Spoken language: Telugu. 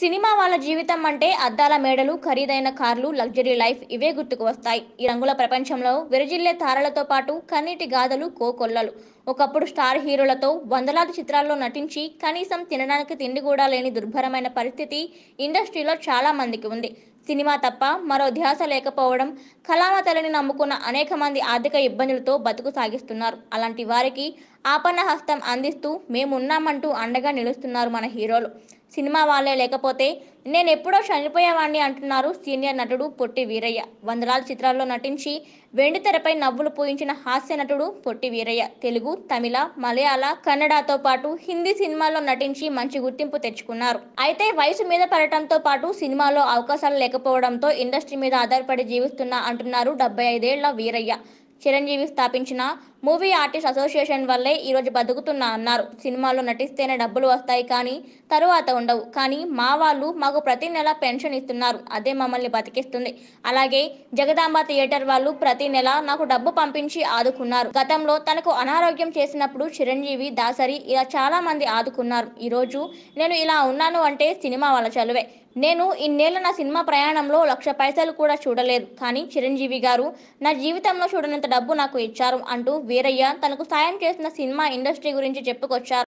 సినిమా వాళ్ళ జీవితం అంటే అద్దాల మేడలు ఖరీదైన కార్లు లగ్జరీ లైఫ్ ఇవే గుర్తుకు వస్తాయి ఈ రంగుల ప్రపంచంలో విరజిల్లే తారలతో పాటు కన్నీటి గాథలు కోకొల్లలు ఒకప్పుడు స్టార్ హీరోలతో వందలాది చిత్రాల్లో నటించి కనీసం తినడానికి తిండి కూడా లేని దుర్భరమైన పరిస్థితి ఇండస్ట్రీలో చాలా మందికి ఉంది సినిమా తప్ప మరో ధ్యాస లేకపోవడం కళామతలని నమ్ముకున్న అనేక మంది ఆర్థిక ఇబ్బందులతో బతుకు సాగిస్తున్నారు అలాంటి వారికి ఆపన్న హస్తం అందిస్తూ మేమున్నామంటూ అండగా నిలుస్తున్నారు మన హీరోలు సినిమా వాళ్ళే లేకపోతే నేను ఎప్పుడో చనిపోయావాణ్ణి అంటున్నారు సీనియర్ నటుడు పొట్టి వీరయ్య వందలాది చిత్రాల్లో నటించి వెండి తెరపై నవ్వులు పూయించిన హాస్య నటుడు పొట్టి వీరయ్య తెలుగు తమిళ మలయాళ కన్నడతో పాటు హిందీ సినిమాల్లో నటించి మంచి గుర్తింపు తెచ్చుకున్నారు అయితే వయసు మీద పడటంతో పాటు సినిమాలో అవకాశాలు లేకపోవడంతో ఇండస్ట్రీ మీద ఆధారపడి జీవిస్తున్నా అంటున్నారు డెబ్బై ఐదేళ్ల వీరయ్య చిరంజీవి స్థాపించిన మూవీ ఆర్టిస్ట్ అసోసియేషన్ వల్లే ఈరోజు బతుకుతున్నా అన్నారు సినిమాలో నటిస్తేనే డబ్బులు వస్తాయి కానీ తరువాత ఉండవు కానీ మా వాళ్ళు మాకు ప్రతి నెల పెన్షన్ ఇస్తున్నారు అదే మమ్మల్ని బతికిస్తుంది అలాగే జగదాంబ థియేటర్ వాళ్ళు ప్రతి నెల నాకు డబ్బు పంపించి ఆదుకున్నారు గతంలో తనకు అనారోగ్యం చేసినప్పుడు చిరంజీవి దాసరి ఇలా చాలా మంది ఆదుకున్నారు ఈరోజు నేను ఇలా ఉన్నాను అంటే సినిమా వాళ్ళ చలువే నేను ఇన్నేళ్ళ నా సినిమా ప్రయాణంలో లక్ష పైసలు కూడా చూడలేదు కానీ చిరంజీవి గారు నా జీవితంలో చూడనంత డబ్బు నాకు ఇచ్చారు అంటూ వీరయ్య తనకు సాయం చేసిన సినిమా ఇండస్ట్రీ గురించి చెప్పుకొచ్చారు